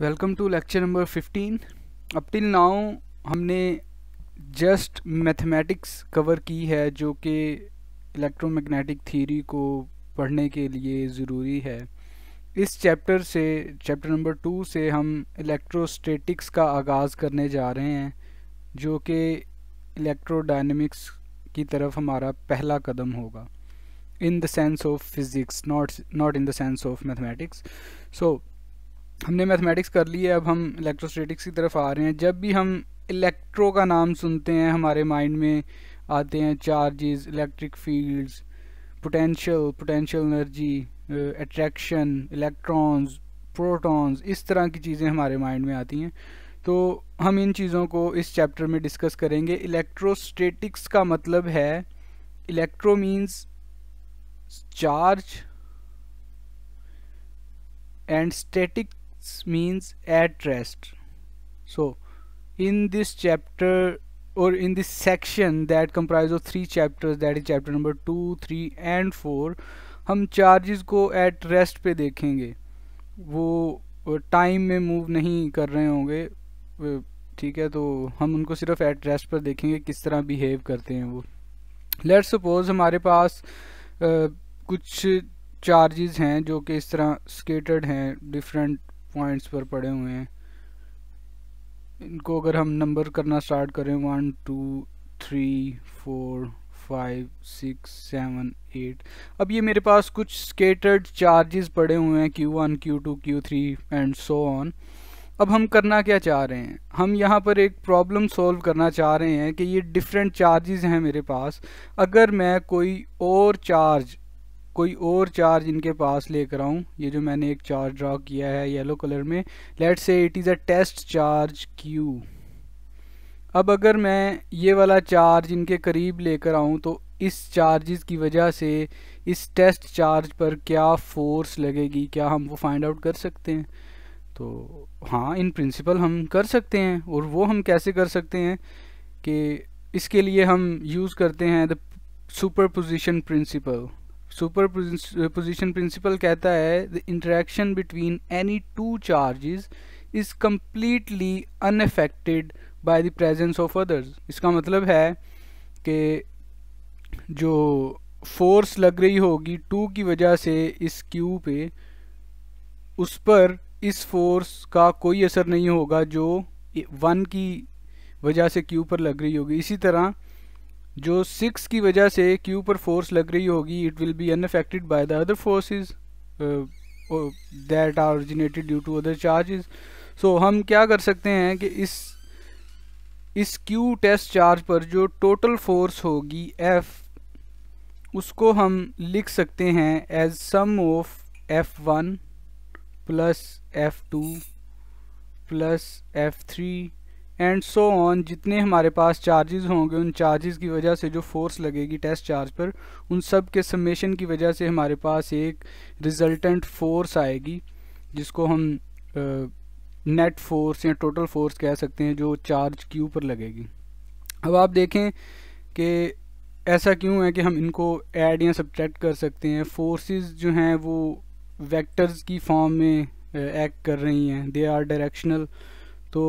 welcome to lecture number 15 up till now हमने just mathematics cover की है जो कि इलेक्ट्रोमैग्नेटिक थ्योरी को पढ़ने के लिए ज़रूरी है इस चैप्टर से चैप्टर नंबर टू से हम इलेक्ट्रोस्टैटिक्स का आगाज़ करने जा रहे हैं जो कि इलेक्ट्रोडाइनमिक्स की तरफ हमारा पहला कदम होगा in the sense of physics not not in the sense of mathematics so हमने मैथमेटिक्स कर ली है अब हम इलेक्ट्रोस्टेटिक्स की तरफ आ रहे हैं जब भी हम इलेक्ट्रो का नाम सुनते हैं हमारे माइंड में आते हैं charges electric fields potential potential energy attraction electrons protons इस तरह की चीज़ें हमारे माइंड में आती हैं तो हम इन चीज़ों को इस चैप्टर में डिस्कस करेंगे इलेक्ट्रोस्टेटिक्स का मतलब है electro means charge and static means at rest so in this chapter or in this section that comprises of three chapters that is chapter number 2 3 and 4 hum charges ko at rest pe dekhenge wo time mein move nahi kar rahe honge theek hai to hum unko sirf at rest par dekhenge kis tarah behave karte hain wo let's suppose hamare paas आ, कुछ charges हैं जो कि इस तरह skated हैं different points पर पड़े हुए हैं इनको अगर हम नंबर करना स्टार्ट करें one two three four five six seven eight अब ये मेरे पास कुछ स्केटर्ड चार्जेस पड़े हुए हैं Q one Q two Q three and so on अब हम करना क्या चाह रहे हैं हम यहाँ पर एक प्रॉब्लम सॉल्व करना चाह रहे हैं कि ये डिफरेंट चार्जेस हैं मेरे पास अगर मैं कोई और चार्ज कोई और चार्ज इनके पास लेकर आऊँ ये जो मैंने एक चार्ज ड्रा किया है येलो कलर में let say it is a test charge Q अब अगर मैं ये वाला चार्ज इनके करीब लेकर आऊँ तो इस चार्जेस की वजह से इस टेस्ट चार्ज पर क्या फोर्स लगेगी क्या हम वो फाइंड आउट कर सकते हैं तो हाँ इन प्रिंसिपल हम कर सकते हैं और वो हम कैसे कर सकते हैं कि इसके लिए हम यूज़ करते हैं the superposition principle superposition principle कहता है the interaction between any two charges is completely unaffected by the presence of others इसका मतलब है कि जो फोर्स लग रही होगी टू की वजह से इस क्यू पे उस पर इस फोर्स का कोई असर नहीं होगा जो वन की वजह से क्यू पर लग रही होगी इसी तरह जो सिक्स की वजह से क्यू पर फोर्स लग रही होगी it will be unaffected by the other forces that are originated due to other charges so हम क्या कर सकते हैं कि इस इस क्यू टेस्ट चार्ज पर जो टोटल फोर्स होगी एफ उसको हम लिख सकते हैं as sum of F one plus F two plus F three and so on जितने हमारे पास चार्जेस होंगे उन चार्जेस की वजह से जो फोर्स लगेगी टेस्ट चार्ज पर उन सब के समेशन की वजह से हमारे पास एक रिजल्टेंट फोर्स आएगी जिसको हम नेट फोर्स या टोटल फोर्स कह सकते हैं जो चार्ज क्यू पर लगेगी अब आप देखें कि ऐसा क्यों है कि हम इनको ऐड या सब्ट्रैक्ट कर सकते हैं फोर्सेस जो हैं वो वेक्टर्स की फॉर्म में एक्ट कर रही हैं दे आर डायरेक्शनल तो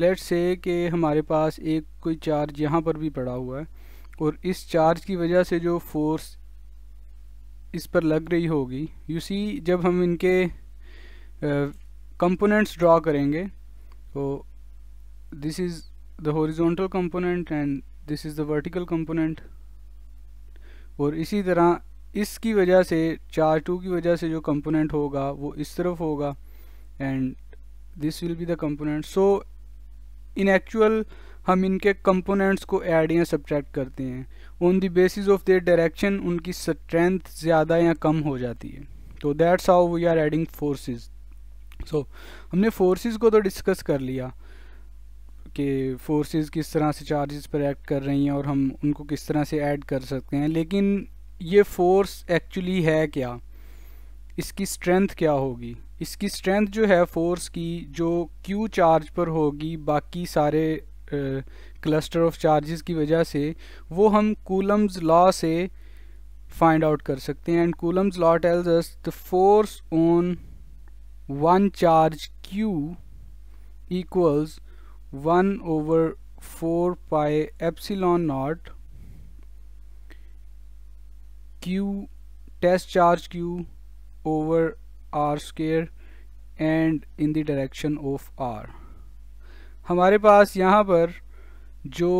लेट्स से कि हमारे पास एक कोई चार्ज यहाँ पर भी पड़ा हुआ है और इस चार्ज की वजह से जो फोर्स इस पर लग रही होगी यू सी जब हम इनके कंपोनेंट्स ड्रा करेंगे तो this is the horizontal component and this is the vertical component और इसी तरह इसकी वजह से चार टू की वजह से जो कंपोनेंट होगा वो इस तरफ होगा and this will be the component so in actual हम इनके कंपोनेंट्स को ऐड या सब्ट्रैक्ट करते हैं on the basis of their direction उनकी स्ट्रेंथ ज़्यादा या कम हो जाती है तो that's how we are adding forces so हमने फोर्सेस को तो डिस्कस कर लिया कि फोर्सेस किस तरह से चार्जेस पर एक्ट कर रही हैं और हम उनको किस तरह से ऐड कर सकते हैं लेकिन ये फोर्स एक्चुअली है क्या इसकी स्ट्रेंथ क्या होगी इसकी स्ट्रेंथ जो है फोर्स की जो क्यू चार्ज पर होगी बाकी सारे क्लस्टर ऑफ चार्जेस की वजह से वो हम कूलम्स लॉ से फाइंड आउट कर सकते हैं and Coulomb's law tells us the force on one charge Q equals one over four pi epsilon naught Q test charge Q over r square and in the direction of r हमारे पास यहाँ पर जो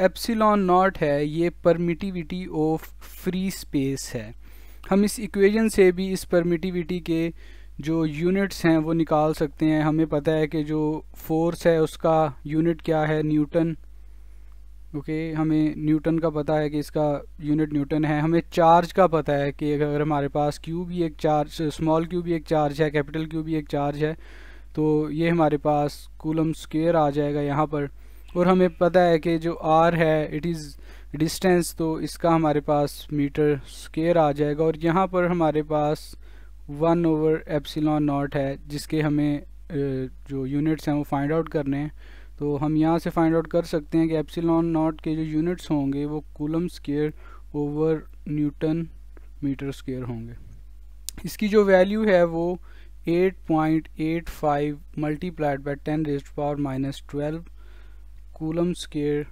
epsilon naught है ये permittivity of free space है हम इस equation से भी इस परमिटिविटी के जो यूनिट्स हैं वो निकाल सकते हैं हमें पता है कि जो फोर्स है उसका यूनिट क्या है न्यूटन ओके okay, हमें न्यूटन का पता है कि इसका यूनिट न्यूटन है हमें चार्ज का पता है कि अगर हमारे पास क्यू भी एक चार्ज स्मॉल क्यू भी एक चार्ज है कैपिटल क्यू भी एक चार्ज है तो ये हमारे पास कूलम स्केयर आ जाएगा यहाँ पर और हमें पता है कि जो आर है इट इज़ डिस्टेंस तो इसका हमारे पास मीटर स्केयर आ जाएगा और यहाँ पर हमारे पास वन ओवर एप्सिलॉन नॉट है जिसके हमें जो यूनिट्स हैं वो फाइंड आउट करने हैं तो हम यहाँ से फाइंड आउट कर सकते हैं कि एप्सिलॉन नॉट के जो यूनिट्स होंगे वो coulomb square over newton metre square होंगे इसकी जो वैल्यू है वो 8.85 multiplied by ten raise power minus twelve coulomb square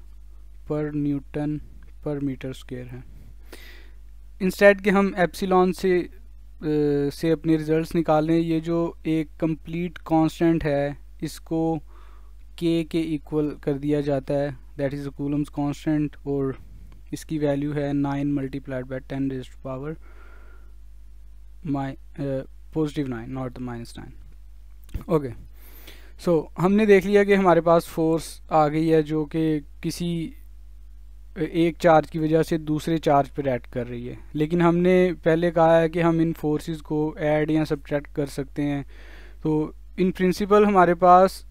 per newton per metre square है इंस्टेड के हम एप्सिलॉन से आ, से अपने रिजल्ट्स निकालें ये जो एक कंप्लीट कांस्टेंट है इसको के के इक्वल कर दिया जाता है दैट इज़ कूलम्स कांस्टेंट और इसकी वैल्यू है nine multiplied by ten raise to power my positive nine not minus nine okay so हमने देख लिया कि हमारे पास फोर्स आ गई है जो कि किसी uh, एक चार्ज की वजह से दूसरे चार्ज पर ऐड कर रही है लेकिन हमने पहले कहा है कि हम इन फोर्सेस को ऐड या सब्ट्रैक्ट कर सकते हैं तो इन प्रिंसिपल हमारे पास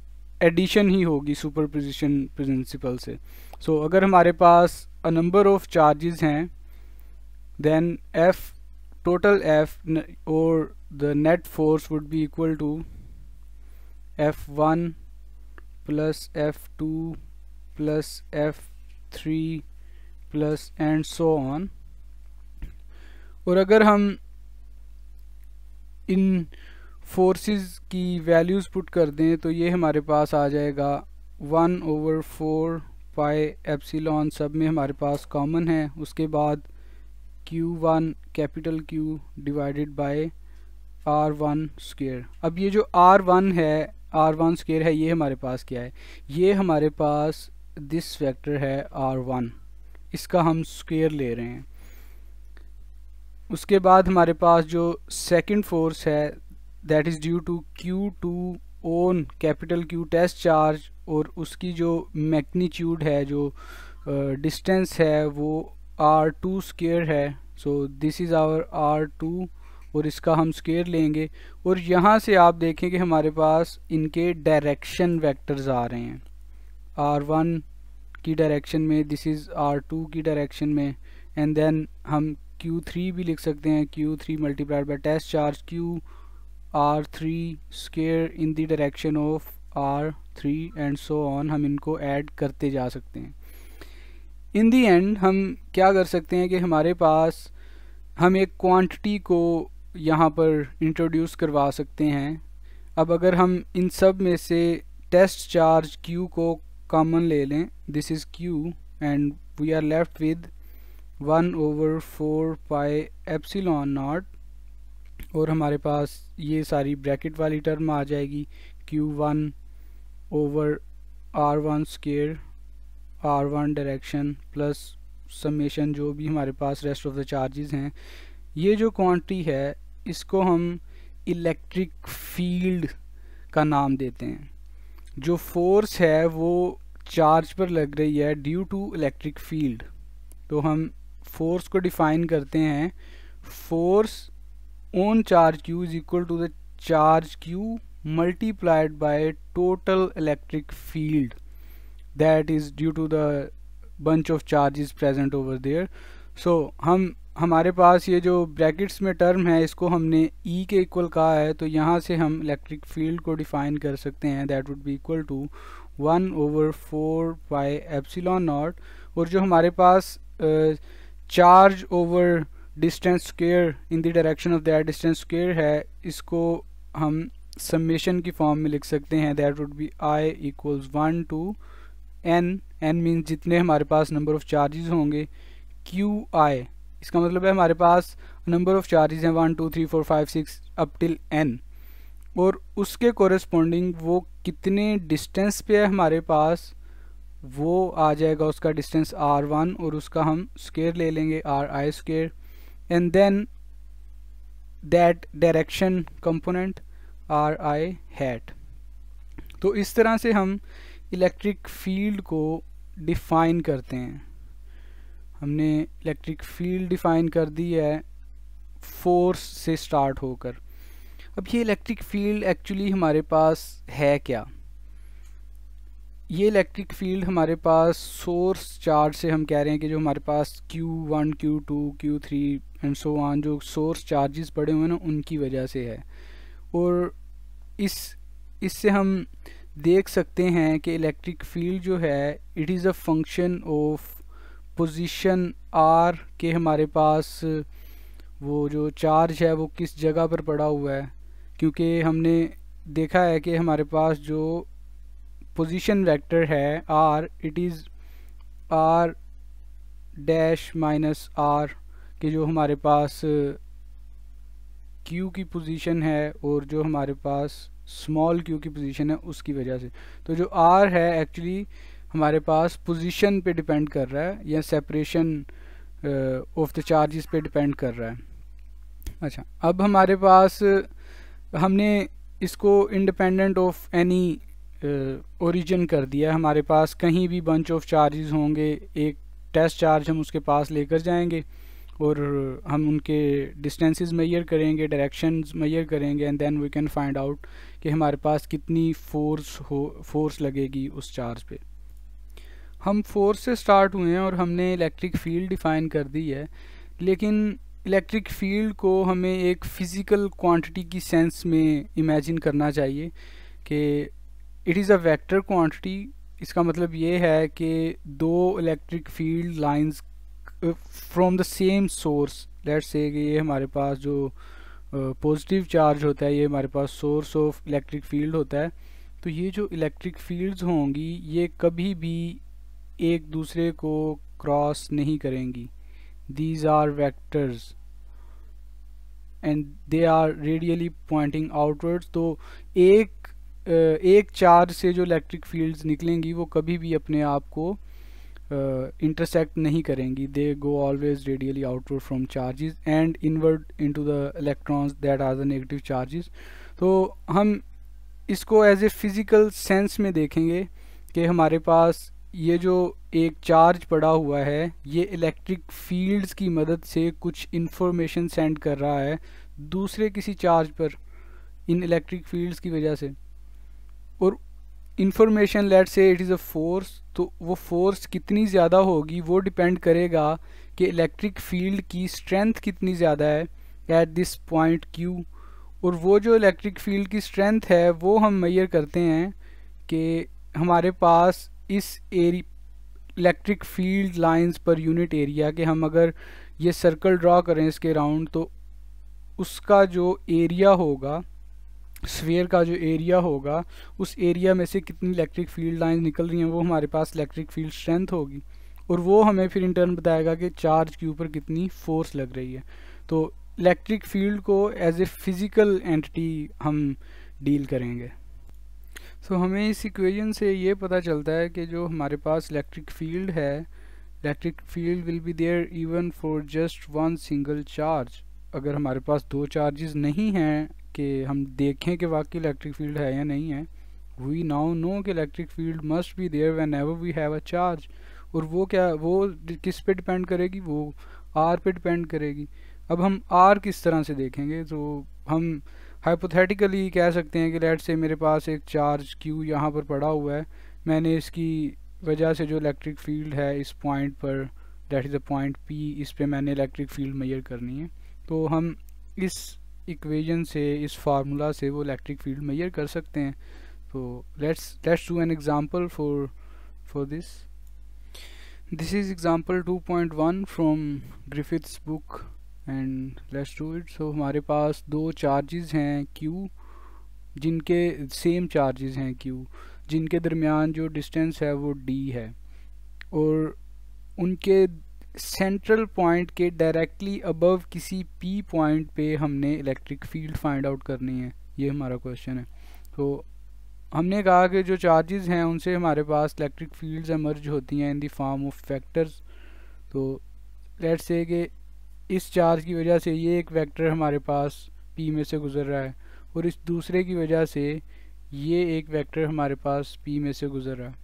एडिशन ही होगी सुपर सुपरपोजिशन प्रिंसिपल से सो so, अगर हमारे पास अ नंबर ऑफ चार्जेस हैं देन एफ टोटल एफ और the net force would be equal to F one plus F two plus F three plus and so on और अगर हम इन फोर्सेस की वैल्यूज़ पुट कर दें तो ये हमारे पास आ जाएगा one over four pi epsilon सब में हमारे पास कॉमन है उसके बाद Q one capital Q divided by are one square अब ये जो आर वन है आर वन स्केयर है ये हमारे पास क्या है ये हमारे पास दिस फैक्टर है आर वन इसका हम स्क्र ले रहे हैं उसके बाद हमारे पास जो सेकंड फोर्स है that is due to Q two on capital Q test charge और उसकी जो मैग्नीट्यूड है जो डिस्टेंस uh, है वो आर टू स्केयर है so this is our R two और इसका हम स्केयर लेंगे और यहाँ से आप देखें कि हमारे पास इनके डायरेक्शन वेक्टर्स आ रहे हैं आर वन की डायरेक्शन में दिस इज़ आर टू की डायरेक्शन में एंड देन हम क्यू थ्री भी लिख सकते हैं Q three multiplied by test charge Q R three square in the direction of R three and so on हम इनको ऐड करते जा सकते हैं इन दी एंड हम क्या कर सकते हैं कि हमारे पास हम एक क्वांटिटी को यहाँ पर इंट्रोड्यूस करवा सकते हैं अब अगर हम इन सब में से टेस्ट चार्ज Q को कॉमन ले लें this is Q and we are left with one over four pi epsilon naught और हमारे पास ये सारी ब्रैकेट वाली टर्म आ जाएगी Q one over R one square R one direction plus summation जो भी हमारे पास रेस्ट ऑफ द चार्जेस हैं ये जो क्वांटिटी है इसको हम इलेक्ट्रिक फील्ड का नाम देते हैं जो फोर्स है वो चार्ज पर लग रही है ड्यू टू इलेक्ट्रिक फील्ड तो हम फोर्स को डिफाइन करते हैं force on charge Q is equal to the charge Q multiplied by total electric field that is due to the bunch of charge is present over there so हम हमारे पास ये जो brackets में term है इसको हमने ई e के equal कहा है तो यहाँ से हम इलेक्ट्रिक फील्ड को डिफाइन कर सकते हैं that would be equal to one over four by epsilon naught और जो हमारे पास charge over distance script in the direction of that distance script है इसको हम समेशन की फॉर्म में लिख सकते हैं that would be I equals one to N N means जितने हमारे पास नंबर ऑफ़ चार्जेस होंगे क्यू आई इसका मतलब है हमारे पास नंबर ऑफ़ चार्जेस हैं one two three four five six up till N और उसके कॉरस्पॉन्डिंग वो कितने डिस्टेंस पे है हमारे पास वो आ जाएगा उसका डिस्टेंस आर वन और उसका हम स्केयर ले लेंगे R I square and then that direction component R I hat तो इस तरह से हम इलेक्ट्रिक फील्ड को डिफ़ाइन करते हैं हमने इलेक्ट्रिक फील्ड डिफ़ाइन कर दी है फोर्स से स्टार्ट होकर अब ये इलेक्ट्रिक फील्ड एक्चुअली हमारे पास है क्या ये इलेक्ट्रिक फील्ड हमारे पास सोर्स चार्ज से हम कह रहे हैं कि जो हमारे पास Q1, Q2, Q3 and so on जो सोर्स चार्जेस पड़े हुए हैं ना उनकी वजह से है और इस इससे हम देख सकते हैं कि इलेक्ट्रिक फील्ड जो है it is a function of position R के हमारे पास वो जो चार्ज है वो किस जगह पर पड़ा हुआ है क्योंकि हमने देखा है कि हमारे पास जो पोजीशन वेक्टर है R it is R dash minus R कि जो हमारे पास क्यू की पोजीशन है और जो हमारे पास स्मॉल क्यू की पोजीशन है उसकी वजह से तो जो आर है एक्चुअली हमारे पास पोजीशन पे डिपेंड कर रहा है या सेपरेशन ऑफ द चार्जेस पे डिपेंड कर रहा है अच्छा अब हमारे पास हमने इसको इंडिपेंडेंट ऑफ एनी ओरिजिन कर दिया हमारे पास कहीं भी बंच ऑफ चार्जेस होंगे एक टेस्ट चार्ज हम उसके पास लेकर जाएंगे और हम उनके डिस्टेंसेस मेजर करेंगे डायरेक्शंस मेजर करेंगे and then we can find out कि हमारे पास कितनी फोर्स हो फोर्स लगेगी उस चार्ज पे हम फोर्स से स्टार्ट हुए हैं और हमने इलेक्ट्रिक फील्ड डिफ़ाइन कर दी है लेकिन इलेक्ट्रिक फील्ड को हमें एक फ़िज़िकल क्वांटिटी की सेंस में इमेजिन करना चाहिए कि it is a vector quantity इसका मतलब ये है कि दो electric field lines from the same source let's say ये हमारे पास जो पॉजिटिव uh, चार्ज होता है ये हमारे पास सोर्स ऑफ इलेक्ट्रिक फील्ड होता है तो ये जो इलेक्ट्रिक फील्ड्स होंगी ये कभी भी एक दूसरे को क्रॉस नहीं करेंगी these are vectors and they are radially pointing outwards तो एक एक चार्ज से जो इलेक्ट्रिक फील्ड्स निकलेंगी वो कभी भी अपने आप को इंटरसेक्ट नहीं करेंगी they go always radially outward from charges and inward into the electrons that are the negative charges तो हम इसको एज ए फिज़िकल सेंस में देखेंगे कि हमारे पास ये जो एक चार्ज पड़ा हुआ है ये इलेक्ट्रिक फील्ड्स की मदद से कुछ इंफॉर्मेशन सेंड कर रहा है दूसरे किसी चार्ज पर इन इलेक्ट्रिक फील्ड्स की वजह से information let say it is a force तो वो फोर्स कितनी ज़्यादा होगी वो डिपेंड करेगा कि इलेक्ट्रिक फील्ड की स्ट्रेंथ कितनी ज़्यादा है एट दिस पॉइंट क्यू और वो जो इलेक्ट्रिक फील्ड की स्ट्रेंथ है वो हम मैयर करते हैं कि हमारे पास इस एरी electric field lines per unit area के हम अगर ये सर्कल ड्रा करें इसके राउंड तो उसका जो एरिया होगा स्फीयर का जो एरिया होगा उस एरिया में से कितनी इलेक्ट्रिक फील्ड लाइन निकल रही हैं वो हमारे पास इलेक्ट्रिक फील्ड स्ट्रेंथ होगी और वो हमें फिर इंटर्न बताएगा कि चार्ज के ऊपर कितनी फोर्स लग रही है तो इलेक्ट्रिक फील्ड को एज ए फिज़िकल एंटिटी हम डील करेंगे सो so, हमें इस इक्वेशन से ये पता चलता है कि जो हमारे पास इलेक्ट्रिक फील्ड है electric field will be there even for just one single charge अगर हमारे पास दो चार्जेस नहीं हैं कि हम देखें कि वाकई इलेक्ट्रिक फील्ड है या नहीं है वी नाउ नो कि electric field must be there whenever we have a charge और वो क्या वो किस पे डिपेंड करेगी वो आर पे डिपेंड करेगी अब हम आर किस तरह से देखेंगे तो हम हाइपोथेटिकली कह सकते हैं कि लेट से मेरे पास एक चार्ज क्यू यहाँ पर पड़ा हुआ है मैंने इसकी वजह से जो इलेक्ट्रिक फील्ड है इस पॉइंट पर that is a point P इस पे मैंने इलेक्ट्रिक फील्ड मेजर करनी है तो हम इस इक्वेजन से इस फार्मूला से वो इलेक्ट्रिक फील्ड मैयर कर सकते हैं तो let's let's do an example for for this this is example 2.1 from Griffiths book and let's do it so हमारे पास दो चार्जेस हैं क्यू जिनके सेम चार्जेस हैं क्यू जिनके दरमियान जो डिस्टेंस है वो डी है और उनके सेंट्रल पॉइंट के डायरेक्टली अबव किसी पी पॉइंट पे हमने इलेक्ट्रिक फील्ड फाइंड आउट करनी है ये हमारा क्वेश्चन है तो हमने कहा कि जो चार्जेस हैं उनसे हमारे पास इलेक्ट्रिक फील्ड्स एमर्ज होती हैं in the form of factors तो लेट्स से कि इस चार्ज की वजह से ये एक वेक्टर हमारे पास पी में से गुजर रहा है और इस दूसरे की वजह से ये एक वेक्टर हमारे पास पी में से गुजर रहा है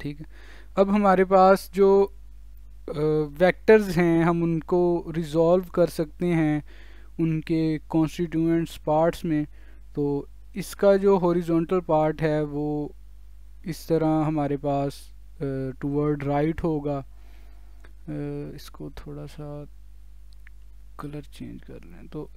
ठीक है अब हमारे पास जो वेक्टर्स हैं हम उनको रिज़ॉल्व कर सकते हैं उनके कॉन्स्टिट्यूएंट्स पार्ट्स में तो इसका जो हॉरिजॉन्टल पार्ट है वो इस तरह हमारे पास टूवर्ड राइट right होगा आ, इसको थोड़ा सा कलर चेंज कर लें तो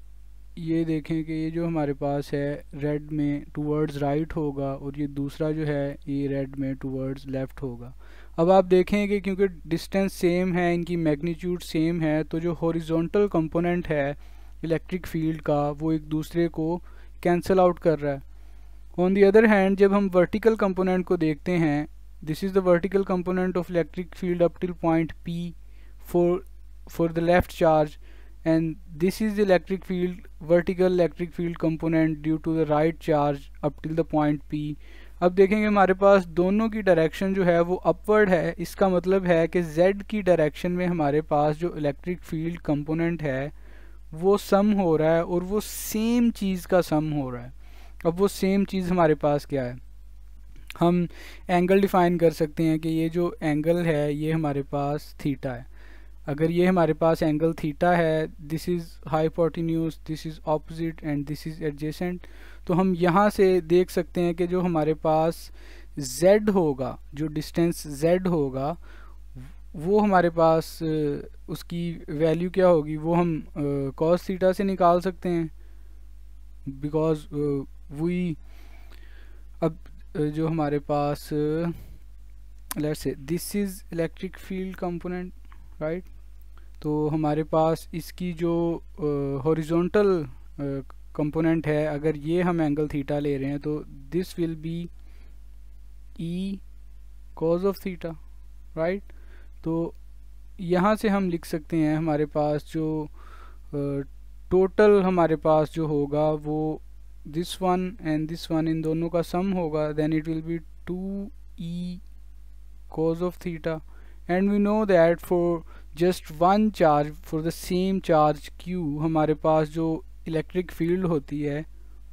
ये देखें कि ये जो हमारे पास है रेड में टूवर्ड्स राइट होगा और ये दूसरा जो है ये रेड में टूवर्ड्स लेफ़्ट होगा अब आप देखेंगे क्योंकि डिस्टेंस सेम है इनकी मैग्नीट्यूड सेम है तो जो हॉरिजॉन्टल कंपोनेंट है इलेक्ट्रिक फील्ड का वो एक दूसरे को कैंसिल आउट कर रहा है ऑन दी अदर हैंड जब हम वर्टिकल कंपोनेंट को देखते हैं this is the vertical component of electric field up till point P for for the left charge and this is the electric field vertical electric field component due to the right charge up till the point P अब देखेंगे हमारे पास दोनों की direction जो है वो upward है इसका मतलब है कि z की डायरेक्शन में हमारे पास जो इलेक्ट्रिक फील्ड कंपोनेंट है वो सम हो रहा है और वो सेम चीज़ का सम हो रहा है अब वो सेम चीज़ हमारे पास क्या है हम एंगल डिफाइन कर सकते हैं कि ये जो एंगल है ये हमारे पास थीटा है अगर ये हमारे पास एंगल थीटा है this is hypotenuse this is opposite and this is adjacent तो हम यहाँ से देख सकते हैं कि जो हमारे पास z होगा जो डिस्टेंस z होगा वो हमारे पास उसकी वैल्यू क्या होगी वो हम कॉस थीटा से निकाल सकते हैं बिकॉज वी अब जो हमारे पास let's say this is electric field component right तो हमारे पास इसकी जो हॉरिजॉन्टल कंपोनेंट है अगर ये हम एंगल थीटा ले रहे हैं तो this will be E cos of theta right तो यहाँ से हम लिख सकते हैं हमारे पास जो टोटल uh, हमारे पास जो होगा वो this one and this one इन दोनों का सम होगा then it will be two E cos of theta and we know that for just one charge for the same charge Q हमारे पास जो इलेक्ट्रिक फील्ड होती है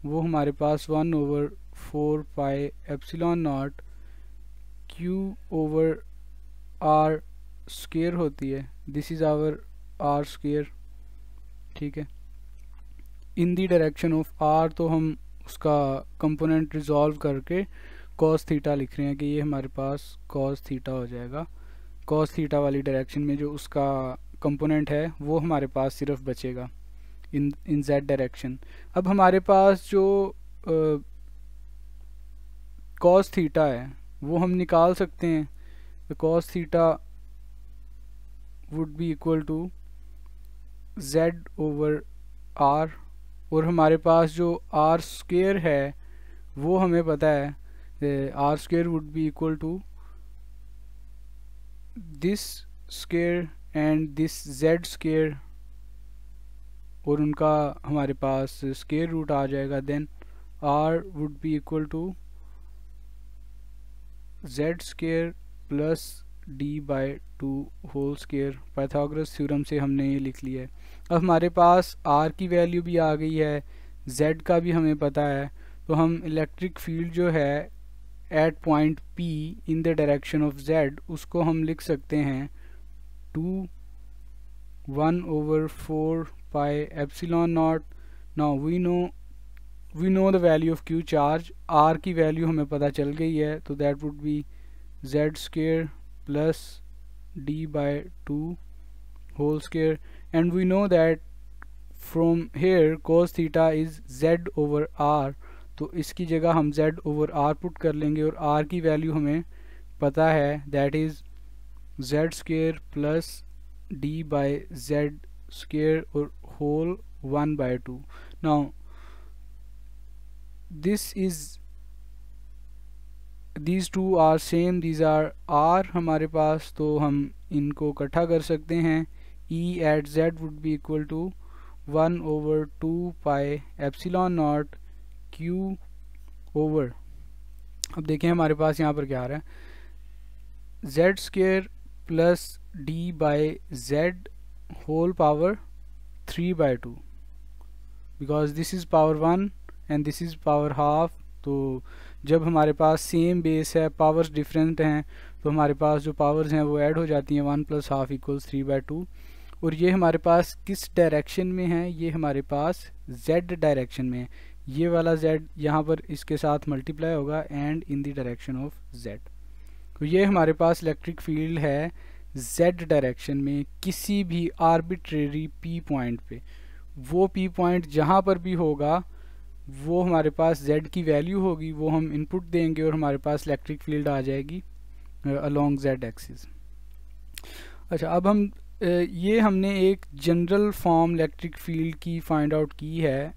वो हमारे पास one over four pi epsilon naught Q over are square होती है this is our R square ठीक है in the direction of r तो हम उसका कंपोनेंट रिजॉल्व करके कॉस थीटा लिख रहे हैं कि ये हमारे पास कॉस थीटा हो जाएगा कॉस थीटा वाली डायरेक्शन में जो उसका कंपोनेंट है वो हमारे पास सिर्फ बचेगा इन इन जेड डायरेक्शन अब हमारे पास जो कॉस थीटा है वो हम निकाल सकते हैं cos theta would be equal to Z over R और हमारे पास जो आर स्क्र है वो हमें पता है R script would be equal to this square and this Z square और उनका हमारे पास स्केयर रूट आ जाएगा then R would be equal to Z square plus D by two whole square Pythagoras theorem से हमने ये लिख लिया है अब हमारे पास आर की वैल्यू भी आ गई है जेड का भी हमें पता है तो हम इलेक्ट्रिक फील्ड जो है at point P in the direction of Z उसको हम लिख सकते हैं two 1 over 4 pi epsilon naught now we know we know the value of q charge r ki value hume pata chal gayi hai so that would be z square plus d by 2 whole square and we know that from here cos theta is z over r तो इसकी जगह हम z over r put कर लेंगे और r की value हमें पता है that is z square plus d by z square or whole 1 by 2 now this is these two are same these are r हमारे पास तो हम इनको इकट्ठा कर सकते हैं e at z would be equal to 1 over 2 pi epsilon naught q over अब देखें हमारे पास यहाँ पर क्या आ रहा है z square plus D by Z whole power three by two because this is power one and this is power half तो जब हमारे पास सेम बेस है पावर्स डिफरेंट हैं तो हमारे पास जो पावर्स हैं वो ऐड हो जाती हैं one plus half equals three by two और ये हमारे पास किस डायरेक्शन में है ये हमारे पास जेड डायरेक्शन में है ये वाला जेड यहाँ पर इसके साथ मल्टीप्लाई होगा and in the direction of Z तो ये हमारे पास इलेक्ट्रिक फील्ड है z डायरेक्शन में किसी भी आर्बिट्रेरी p पॉइंट पे वो p पॉइंट जहाँ पर भी होगा वो हमारे पास z की वैल्यू होगी वो हम इनपुट देंगे और हमारे पास इलेक्ट्रिक फील्ड आ जाएगी अलोंग uh, z एक्सिस अच्छा अब हम uh, ये हमने एक जनरल फॉर्म इलेक्ट्रिक फील्ड की फाइंड आउट की है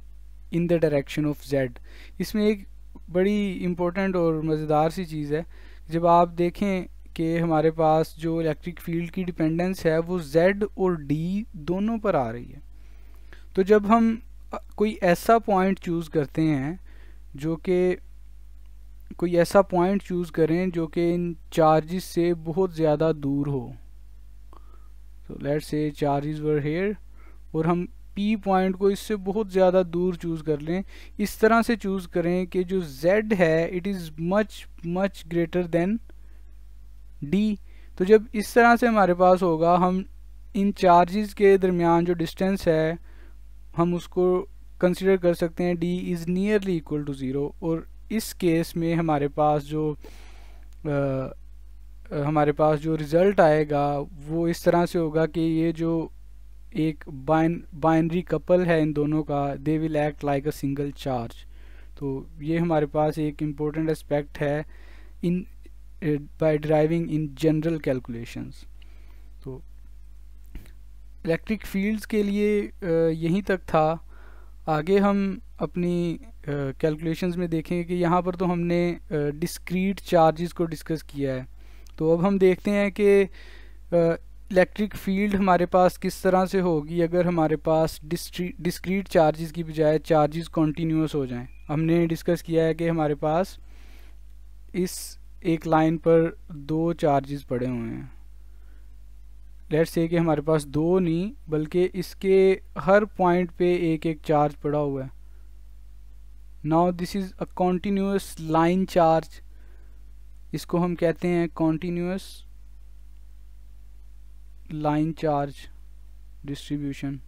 in the direction of Z इसमें एक बड़ी इम्पोर्टेंट और मज़ेदार सी चीज़ है जब आप देखें कि हमारे पास जो इलेक्ट्रिक फील्ड की डिपेंडेंस है वो Z और D दोनों पर आ रही है तो जब हम कोई ऐसा पॉइंट चूज़ करते हैं जो कि कोई ऐसा पॉइंट चूज़ करें जो कि इन चार्जेस से बहुत ज़्यादा दूर हो तो लेट्स से चार्जेस वर हेयर और हम पी पॉइंट को इससे बहुत ज़्यादा दूर चूज़ कर लें इस तरह से चूज़ करें कि जो जेड है it is much much greater than D तो जब इस तरह से हमारे पास होगा हम इन चार्जेस के दरमियान जो डिस्टेंस है हम उसको कंसिडर कर सकते हैं D is nearly equal to zero और इस केस में हमारे पास जो आ, हमारे पास जो रिज़ल्ट आएगा वो इस तरह से होगा कि ये जो एक बाइन बाइनरी कपल है इन दोनों का they will act like a single charge तो ये हमारे पास एक इम्पोर्टेंट एस्पेक्ट है in by driving in general calculations तो इलेक्ट्रिक फील्ड्स के लिए यहीं तक था आगे हम अपनी कैलकुलेशंस में देखेंगे कि यहाँ पर तो हमने डिस्क्रीट चार्जेस को डिस्कस किया है तो अब हम देखते हैं कि इलेक्ट्रिक फील्ड हमारे पास किस तरह से होगी अगर हमारे पास डिस्क्रीट चार्जेस की बजाय चार्जेस कॉन्टीन्यूस हो जाएं हमने डिस्कस किया है कि हमारे पास इस एक लाइन पर दो चार्जेस पड़े हुए हैं लेट से कि हमारे पास दो नहीं बल्कि इसके हर पॉइंट पे एक एक चार्ज पड़ा हुआ है now this is a continuous line charge इसको हम कहते हैं कॉन्टीन्यूस लाइन चार्ज डिस्ट्रीब्यूशन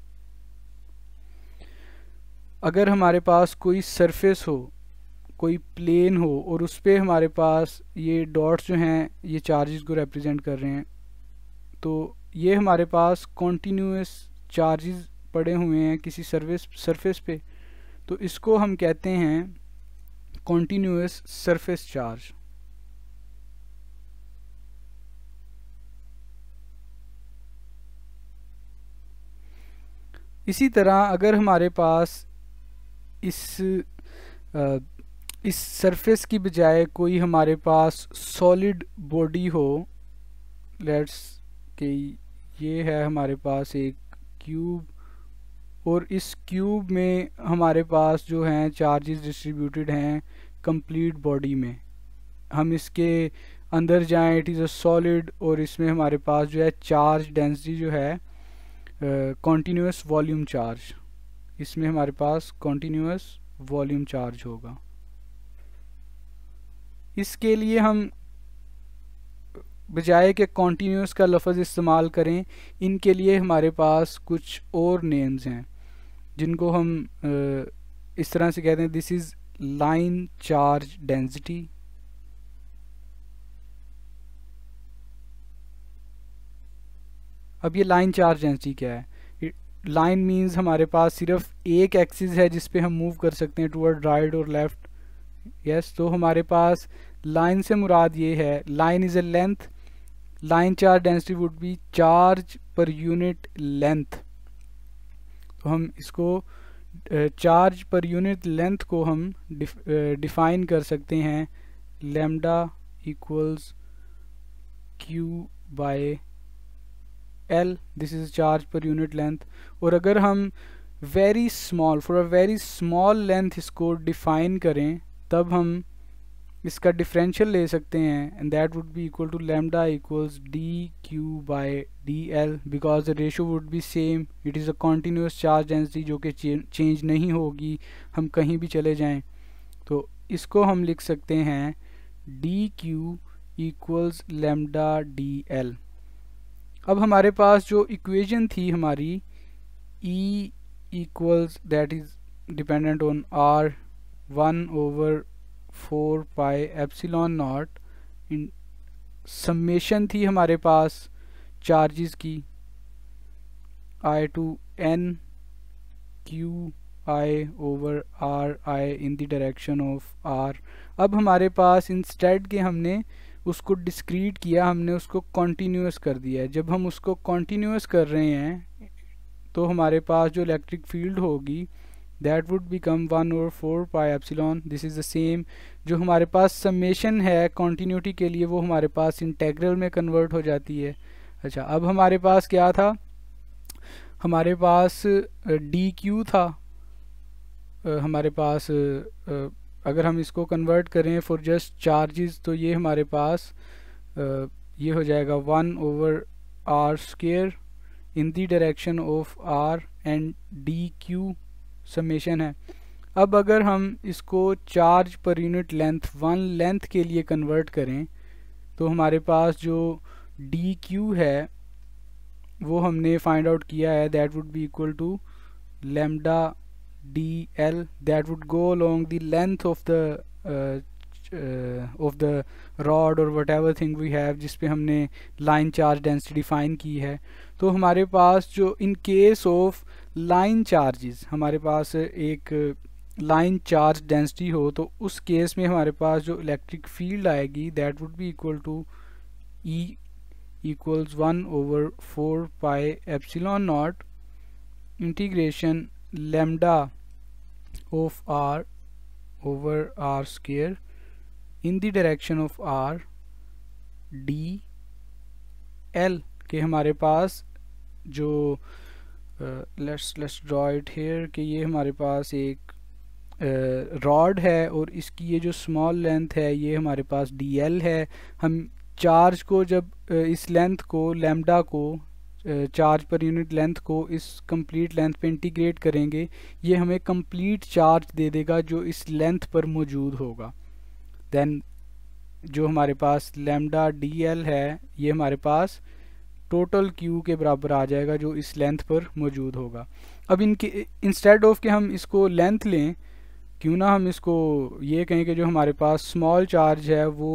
अगर हमारे पास कोई सरफेस हो कोई प्लेन हो और उस पर हमारे पास ये डॉट्स जो हैं ये चार्जेस को रिप्रेजेंट कर रहे हैं तो ये हमारे पास कॉन्टीन्यूस चार्जेस पड़े हुए हैं किसी सर्विस सरफेस पे तो इसको हम कहते हैं कॉन्टीन्यूस सरफेस चार्ज इसी तरह अगर हमारे पास इस इस सरफेस की बजाय कोई हमारे पास सॉलिड बॉडी हो लेट्स कि ये है हमारे पास एक क्यूब और इस क्यूब में हमारे पास जो हैं चार्जेस डिस्ट्रीब्यूटेड हैं कंप्लीट बॉडी में हम इसके अंदर जाएं इट इज़ अ सॉलिड और इसमें हमारे पास जो है चार्ज डेंसिटी जो है कॉन्टीन्यूस वॉल्यूम चार्ज इसमें हमारे पास कॉन्टीन्यूस वॉल्यूम चार्ज होगा इसके लिए हम बजाय के कॉन्टीन्यूस का लफज इस्तेमाल करें इनके लिए हमारे पास कुछ और नेम्स हैं जिनको हम इस तरह से कहते हैं this is line charge density अब ये लाइन चार्ज डेंसिटी क्या है लाइन मींस हमारे पास सिर्फ एक एक्सिस है जिस पे हम मूव कर सकते हैं टूअर्ड राइट और लेफ्ट यस yes, तो हमारे पास लाइन से मुराद ये है line is a length line charge density would be charge per unit length तो हम इसको चार्ज पर यूनिट लेंथ को हम डिफाइन कर सकते हैं lambda equals Q by L this is charge per unit length और अगर हम very small for a very small length इसको डिफाइन करें तब हम इसका डिफरेंशियल ले सकते हैं and that would be equal to lambda equals D Q by D L because the ratio would be same it is a continuous charge density जो कि चेंज नहीं होगी हम कहीं भी चले जाएं तो इसको हम लिख सकते हैं D Q equals lambda D L अब हमारे पास जो इक्वेजन थी हमारी E equals that is dependent on R one over four pi epsilon naught in summation थी हमारे पास चार्जेस की I to N Q I over R I in the direction of R अब हमारे पास इंस्टेड के हमने उसको डिस्क्रीट किया हमने उसको कॉन्टीन्यूस कर दिया है जब हम उसको कॉन्टीन्यूस कर रहे हैं तो हमारे पास जो इलेक्ट्रिक फील्ड होगी दैट वुड बिकम वन और four pi epsilon this is the same जो हमारे पास समेशन है कॉन्टीन्यूटी के लिए वो हमारे पास इंटेग्रल में कन्वर्ट हो जाती है अच्छा अब हमारे पास क्या था हमारे पास डी क्यू था हमारे पास अगर हम इसको कन्वर्ट करें फॉर जस्ट चार्जेस तो ये हमारे पास ये हो जाएगा one over are square in the direction of r and d q summation है अब अगर हम इसको charge per unit length one length के लिए कन्वर्ट करें तो हमारे पास जो डी क्यू है वो हमने फाइंड आउट किया है that would be equal to lambda D l that would go along the length of the of the rod और whatever thing we have जिस पे हमने लाइन चार्ज डेंसिटी डिफाइन की है तो हमारे पास जो in case of line charges हमारे पास एक लाइन चार्ज डेंसिटी हो तो उस केस में हमारे पास जो इलेक्ट्रिक फील्ड आएगी that would be equal to e equals one over four pi epsilon naught integration lambda of r over are square in the direction of r d l के हमारे पास जो let's let's draw it here कि ये हमारे पास एक rod uh, है और इसकी ये जो स्मॉल लेंथ है ये हमारे पास डी एल है हम चार्ज को जब uh, इस लेंथ को लेमडा को चार्ज पर यूनिट लेंथ को इस कंप्लीट लेंथ पे इंटीग्रेट करेंगे ये हमें कंप्लीट चार्ज दे देगा जो इस लेंथ पर मौजूद होगा देन जो हमारे पास लेमडा डी एल है ये हमारे पास टोटल क्यू के बराबर आ जाएगा जो इस लेंथ पर मौजूद होगा अब इनके इंस्टेड ऑफ के हम इसको लेंथ लें क्यों ना हम इसको ये कहें कि जो हमारे पास स्मॉल चार्ज है वो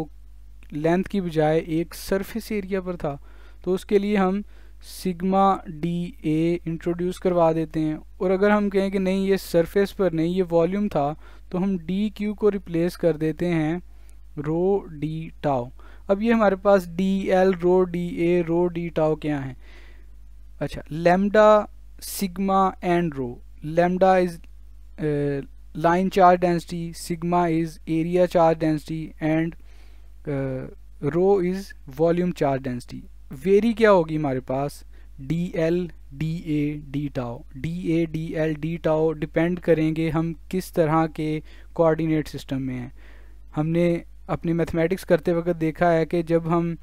लेंथ की बजाय एक सरफेस एरिया पर था तो उसके लिए हम सिग्मा डी ए इंट्रोड्यूस करवा देते हैं और अगर हम कहें कि नहीं ये सरफेस पर नहीं ये वॉल्यूम था तो हम डी क्यू को रिप्लेस कर देते हैं रो डी टाओ अब ये हमारे पास d l rho d a rho d tau क्या हैं अच्छा lambda sigma and rho lambda is line charge density sigma is area charge density and rho is volume charge density vary क्या होगी हमारे पास d l d a d tau d a d l d tau depend करेंगे हम किस तरह के coordinate system में हैं हमने अपनी मैथमेटिक्स करते वक्त देखा है कि जब हम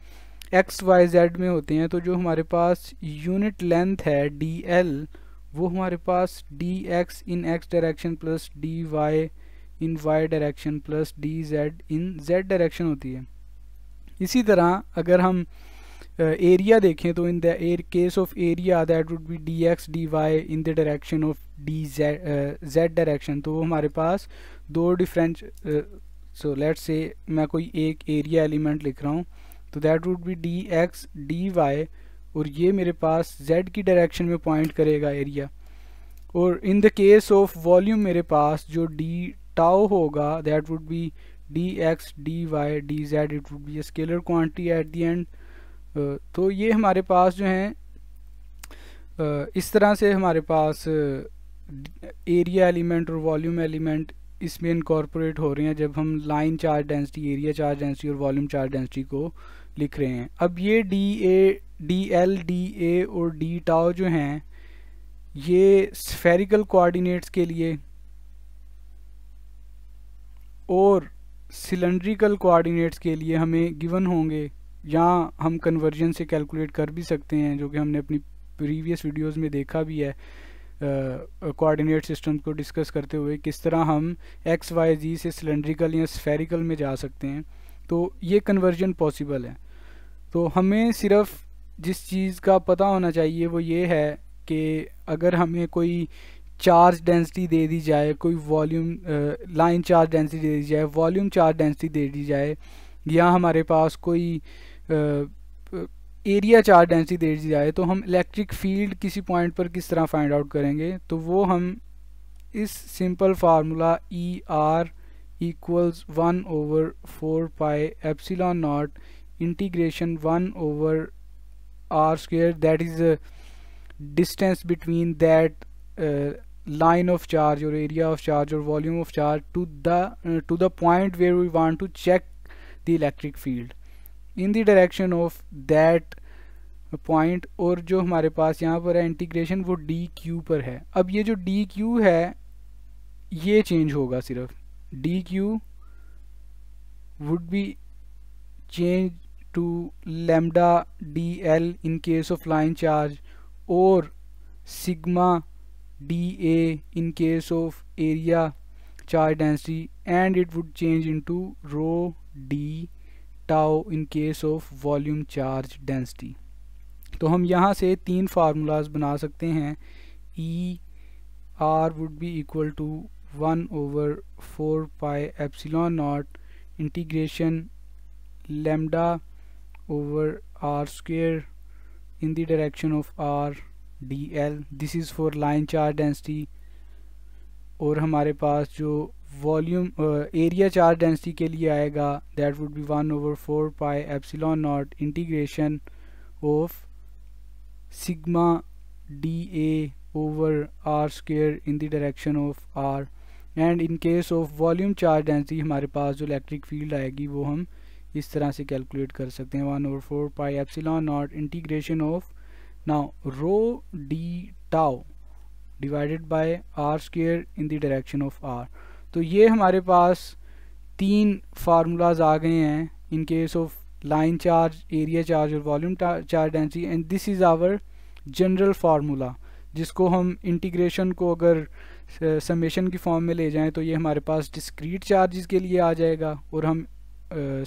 एक्स वाई जेड में होते हैं तो जो हमारे पास यूनिट लेंथ है डी एल वो हमारे पास d x in x direction plus d y in y direction plus d z in z direction होती है इसी तरह अगर हम एरिया देखें तो in the uh case of area that would be d x d y in the direction of d z z direction तो वो हमारे पास दो डिफरेंट सो लेट्स से मैं कोई एक एरिया एलिमेंट लिख रहा हूँ तो that would be d x d y और ये मेरे पास जेड की डायरेक्शन में पॉइंट करेगा एरिया और in the case of volume मेरे पास जो डी टाओ होगा that would be d x d y d z it would be scalar quantity at the end तो ये हमारे पास जो हैं इस तरह से हमारे पास एरिया एलिमेंट और वॉल्यूम एलिमेंट इसमें इनकॉर्पोरेट हो रहे हैं जब हम line charge density area charge density और वॉल्यूम चार्ज डेंसिटी को लिख रहे हैं अब ये d a d l d a और डी टाओ जो हैं ये स्फेरिकल कोऑर्डिनेट्स के लिए और सिलेंड्रिकल कोऑर्डिनेट्स के लिए हमें गिवन होंगे या हम कन्वर्जन से कैलकुलेट कर भी सकते हैं जो कि हमने अपनी प्रीवियस वीडियोस में देखा भी है कोऑर्डिनेट सिस्टम को डिस्कस करते हुए किस तरह हम एक्स वाई जी से सिलेंड्रिकल या स्फेरिकल में जा सकते हैं तो ये कन्वर्जन पॉसिबल है तो हमें सिर्फ जिस चीज़ का पता होना चाहिए वो ये है कि अगर हमें कोई चार्ज डेंसिटी दे दी जाए कोई वॉल्यूम लाइन चार्ज डेंसिटी दे दी जाए वॉल्यूम चार्ज डेंसिटी दे दी जाए या हमारे पास कोई आ, एरिया चार्ज डेंसिटी दे दी जाए तो हम इलेक्ट्रिक फील्ड किसी पॉइंट पर किस तरह फाइंड आउट करेंगे तो वो हम इस simple formula e r equals one over four pi epsilon naught integration one over r square that is distance between that line of charge और एरिया ऑफ चार्ज और volume of charge to the to the point where we want to check the electric field in the direction of that point और जो हमारे पास यहाँ पर है integration वो D Q पर है अब ये जो डी क्यू है ये चेंज होगा सिर्फ d q would be change to lambda D l in case of line charge और sigma d a in case of area charge density and it would change into rho d tau in case of volume charge density तो हम यहाँ से तीन formulas बना सकते हैं e r would be equal to one over four pi epsilon naught integration lambda r square in the direction of r d l this is for line charge density और हमारे पास जो वॉल्यूम एरिया चार्ज डेंसिटी के लिए आएगा that would be one over four pi epsilon naught integration of sigma d a over are square in the direction of r and in case of volume charge density हमारे पास जो electric field आएगी वो हम इस तरह से calculate कर सकते हैं one over four pi epsilon naught integration of now rho d tau divided by r square in the direction of r तो ये हमारे पास तीन फार्मूलाज आ गए हैं in case of line charge area charge और volume charge density and this is our general formula जिसको हम इंटीग्रेशन को अगर समेशन की फॉर्म में ले जाएं तो ये हमारे पास डिस्क्रीट चार्जेस के लिए आ जाएगा और हम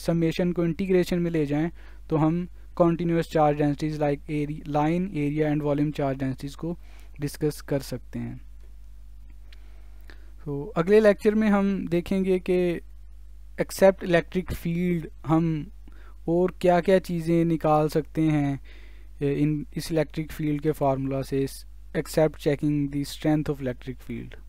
समेशन को इंटीग्रेशन में ले जाएं तो हम continuous charge densities like line area and volume charge densities को डिस्कस कर सकते हैं तो अगले लेक्चर में हम देखेंगे कि एक्सेप्ट इलेक्ट्रिक फील्ड हम और क्या क्या चीज़ें निकाल सकते हैं इन इस इलेक्ट्रिक फील्ड के फार्मूला से except checking the strength of electric field